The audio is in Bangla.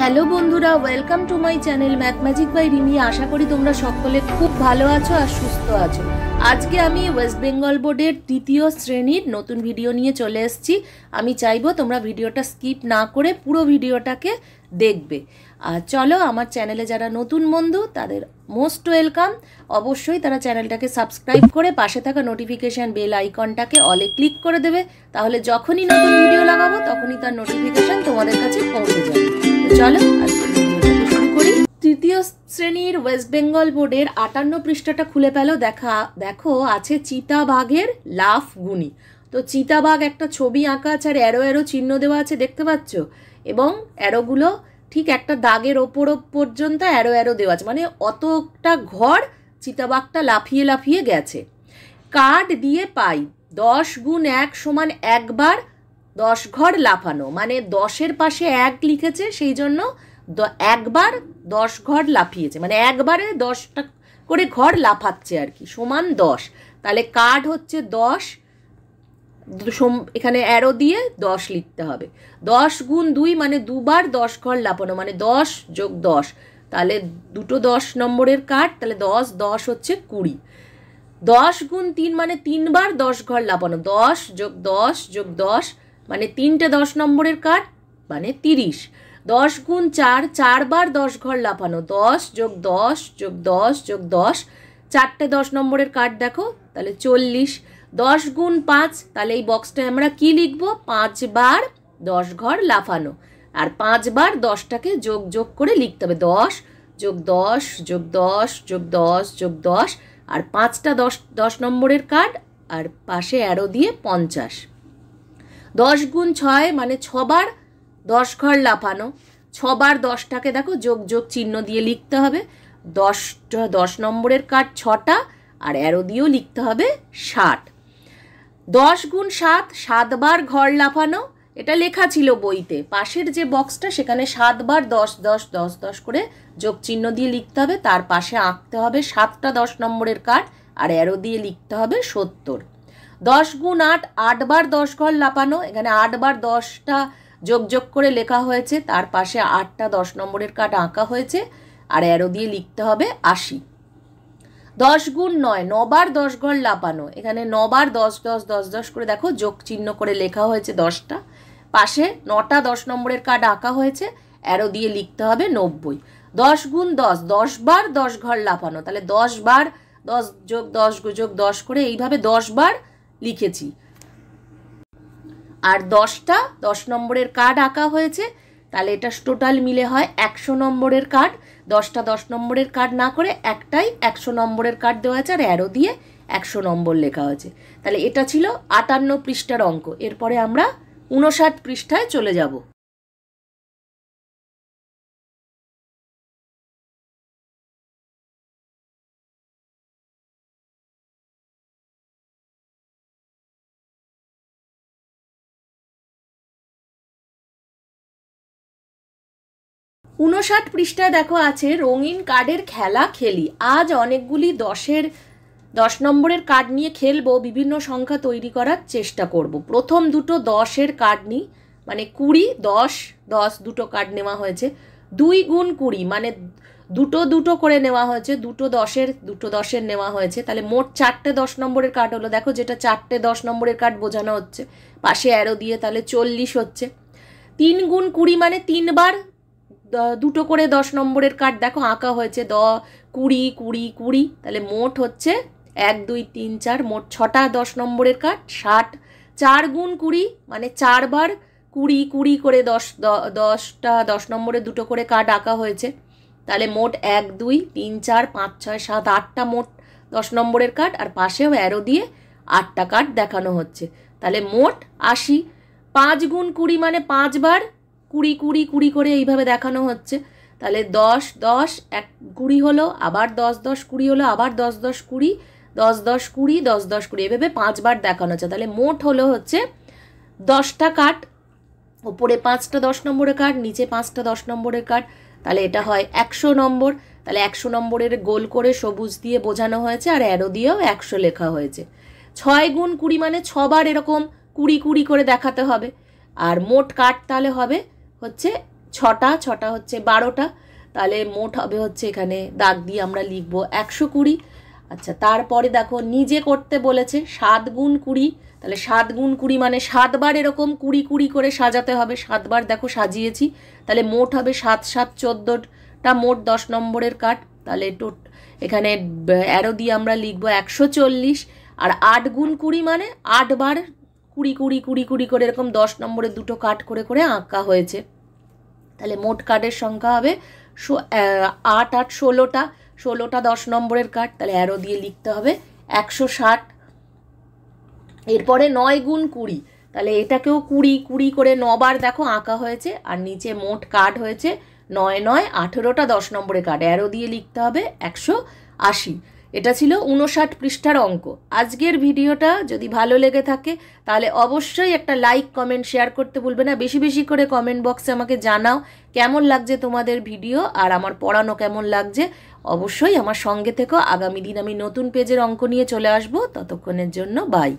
হ্যালো বন্ধুরা welcome to my channel math magic magic by Rimi আশা করি তোমরা সকলে খুব ভালো আছো আর সুস্থ আছো আজকে আমি ওয়েস্ট বেঙ্গল বোর্ডের তৃতীয় শ্রেণীর নতুন ভিডিও নিয়ে চলে এসেছি আমি চাইবো তোমরা ভিডিওটা স্কিপ না করে পুরো ভিডিওটাকে দেখবে আর চলো আমার চ্যানেলে যারা নতুন বন্ধু তাদের মোস্ট ওয়েলকাম অবশ্যই তারা চ্যানেলটাকে সাবস্ক্রাইব করে পাশে থাকা নোটিফিকেশান বেল আইকনটাকে অলে ক্লিক করে দেবে তাহলে যখনই নতুন ভিডিও লাগাবো তখনই তার নোটিফিকেশান তোমাদের কাছে পৌঁছে যাবে চলো আজকে তৃতীয় শ্রেণীর ওয়েস্ট বেঙ্গল বোর্ডের আটান্ন পৃষ্ঠাটা খুলে পেল দেখা দেখো আছে চিতাবাঘের লাফ গুনি তো চিতাবাঘ একটা ছবি আঁকা আছে আর অ্যারো অ্যারো চিহ্ন দেওয়া আছে দেখতে পাচ্ছ এবং অ্যারোগুলো ঠিক একটা দাগের ওপর পর্যন্ত অ্যারো অ্যারো দেওয়া আছে মানে অতটা ঘর চিতাবাঘটা লাফিয়ে লাফিয়ে গেছে কাঠ দিয়ে পাই দশ গুণ এক সমান একবার দশ ঘর লাফানো মানে দশের পাশে এক লিখেছে সেই জন্য একবার দশ ঘর লাফিয়েছে মানে একবারে দশটা করে ঘর লাফাচ্ছে আর কি সমান দশ তাহলে কাঠ হচ্ছে দশ এখানে অ্যারো দিয়ে দশ লিখতে হবে দশ গুণ দুই মানে দুবার দশ ঘর লাফানো মানে দশ যোগ দশ তাহলে দুটো দশ নম্বরের কাঠ তাহলে দশ দশ হচ্ছে কুড়ি দশ গুণ তিন মানে তিনবার দশ ঘর লাফানো দশ যোগ দশ যোগ দশ মানে তিনটে দশ নম্বরের কাঠ মানে তিরিশ দশ গুণ চার চারবার দশ ঘর লাফানো দশ যোগ দশ যোগ দশ যোগ দশ চারটে দশ নম্বরের কার্ড দেখো তাহলে চল্লিশ দশ গুণ পাঁচ তাহলে এই বক্সটায় আমরা কি লিখবো পাঁচবার দশ ঘর লাফানো আর পাঁচবার দশটাকে যোগ যোগ করে লিখতে হবে দশ যোগ দশ যোগ দশ যোগ দশ যোগ দশ আর পাঁচটা দশ দশ নম্বরের কার্ড আর পাশে অ্যারো দিয়ে পঞ্চাশ দশ গুণ ছয় মানে ছবার দশ ঘর লাফানো ছবার দশটাকে দেখো যোগ যোগ চিহ্ন দিয়ে লিখতে হবে দশটা দশ নম্বরের কাঠ ছটা আর অ্যারো দিয়েও লিখতে হবে ষাট দশ গুণ সাত সাতবার ঘর লাফানো এটা লেখা ছিল বইতে পাশের যে বক্সটা সেখানে সাতবার দশ দশ দশ দশ করে যোগ চিহ্ন দিয়ে লিখতে হবে তার পাশে আঁকতে হবে সাতটা দশ নম্বরের কাঠ আর অ্যারো দিয়ে লিখতে হবে সত্তর দশ গুণ আট আটবার দশ ঘর লাফানো এখানে আটবার দশটা যোগ যোগ করে লেখা হয়েছে তার পাশে আটটা দশ নম্বরের কার্ড আঁকা হয়েছে আর অ্যারো দিয়ে লিখতে হবে আশি দশ গুণ নয় নবার দশ ঘর লাপানো এখানে নবার দশ দশ দশ দশ করে দেখো যোগ চিহ্ন করে লেখা হয়েছে দশটা পাশে নটা দশ নম্বরের কার্ড আঁকা হয়েছে অ্যারো দিয়ে লিখতে হবে নব্বই দশ গুণ দশ দশ বার দশ ঘর লাফানো তাহলে দশ বার দশ যোগ দশ যোগ দশ করে এইভাবে দশ বার লিখেছি আর দশটা দশ নম্বরের কার্ড আঁকা হয়েছে তাহলে এটা টোটাল মিলে হয় একশো নম্বরের কার্ড দশটা দশ নম্বরের কার্ড না করে একটাই একশো নম্বরের কার্ড দেওয়া আছে আর অ্যারো দিয়ে একশো নম্বর লেখা হয়েছে তাহলে এটা ছিল আটান্ন পৃষ্ঠার অঙ্ক এরপরে আমরা উনষাট পৃষ্ঠায় চলে যাব উনষাট পৃষ্ঠায় দেখো আছে রঙিন কার্ডের খেলা খেলি আজ অনেকগুলি দশের দশ নম্বরের কার্ড নিয়ে খেলবো বিভিন্ন সংখ্যা তৈরি করার চেষ্টা করব। প্রথম দুটো দশের কার্ড নিই মানে কুড়ি দশ দশ দুটো কার্ড নেওয়া হয়েছে দুই গুণ কুড়ি মানে দুটো দুটো করে নেওয়া হয়েছে দুটো দশের দুটো দশের নেওয়া হয়েছে তাহলে মোট চারটে দশ নম্বরের কার্ড হলো দেখো যেটা চারটে দশ নম্বরের কার্ড বোঝানো হচ্ছে পাশে অ্যারো দিয়ে তাহলে চল্লিশ হচ্ছে তিন গুণ কুড়ি মানে তিনবার দুটো করে দশ নম্বরের কার্ড দেখো আঁকা হয়েছে দ কুড়ি কুড়ি কুড়ি তাহলে মোট হচ্ছে এক দুই তিন চার মোট ছটা দশ নম্বরের কার্ড ষাট চার গুণ কুড়ি মানে চারবার কুড়ি কুড়ি করে দশ দশটা দশ নম্বরের দুটো করে কার্ড আঁকা হয়েছে তাহলে মোট এক দুই তিন চার পাঁচ ছয় সাত আটটা মোট দশ নম্বরের কার্ড আর পাশেও অ্যারো দিয়ে আটটা কার্ড দেখানো হচ্ছে তাহলে মোট আশি পাঁচ গুণ কুড়ি মানে পাঁচবার কুড়ি কুড়ি কুড়ি করে এইভাবে দেখানো হচ্ছে তাহলে দশ দশ এক কুড়ি হলো আবার দশ দশ কুড়ি হলো আবার দশ দশ কুড়ি দশ দশ কুড়ি দশ দশ কুড়ি এভাবে পাঁচবার দেখানো হচ্ছে তাহলে মোট হলো হচ্ছে দশটা কাঠ ওপরে পাঁচটা দশ নম্বরের কাঠ নিচে পাঁচটা দশ নম্বরের কাঠ তাহলে এটা হয় একশো নম্বর তাহলে একশো নম্বরের গোল করে সবুজ দিয়ে বোঝানো হয়েছে আর অ্যারো দিয়েও একশো লেখা হয়েছে ছয় গুণ কুড়ি মানে ছবার এরকম কুড়ি কুড়ি করে দেখাতে হবে আর মোট কাঠ তাহলে হবে হচ্ছে ছটা ছটা হচ্ছে বারোটা তাহলে মোট হবে হচ্ছে এখানে দাগ দিয়ে আমরা লিখব একশো কুড়ি আচ্ছা তারপরে দেখো নিজে করতে বলেছে সাত গুণ কুড়ি তাহলে সাত গুণ কুড়ি মানে সাতবার এরকম কুড়ি কুড়ি করে সাজাতে হবে সাতবার দেখো সাজিয়েছি তাহলে মোট হবে সাত সাত চোদ্দোটা মোট দশ নম্বরের কাঠ তাহলে টোট এখানে অ্যারো দিয়ে আমরা লিখবো একশো চল্লিশ আর আট গুণ কুড়ি মানে আটবার কুড়ি কুড়ি কুড়ি কুড়ি করে এরকম দশ নম্বরে দুটো কাট করে করে আঁকা হয়েছে তাহলে মোট কার্ডের সংখ্যা হবে আট আট ষোলোটা ষোলোটা দশ নম্বরের কাঠ তাহলে অ্যারো দিয়ে লিখতে হবে একশো ষাট এরপরে নয় গুণ কুড়ি তাহলে এটাকেও কুড়ি কুড়ি করে নবার দেখো আঁকা হয়েছে আর নিচে মোট কার্ড হয়েছে নয় নয় আঠেরোটা দশ নম্বরের কাট অ্যারো দিয়ে লিখতে হবে একশো আশি এটা ছিল উনষাট পৃষ্ঠার অঙ্ক আজকের ভিডিওটা যদি ভালো লেগে থাকে তাহলে অবশ্যই একটা লাইক কমেন্ট শেয়ার করতে ভুলবে না বেশি বেশি করে কমেন্ট বক্সে আমাকে জানাও কেমন লাগছে তোমাদের ভিডিও আর আমার পড়ানো কেমন লাগছে অবশ্যই আমার সঙ্গে থেকো আগামী দিন আমি নতুন পেজের অঙ্ক নিয়ে চলে আসব ততক্ষণের জন্য বাই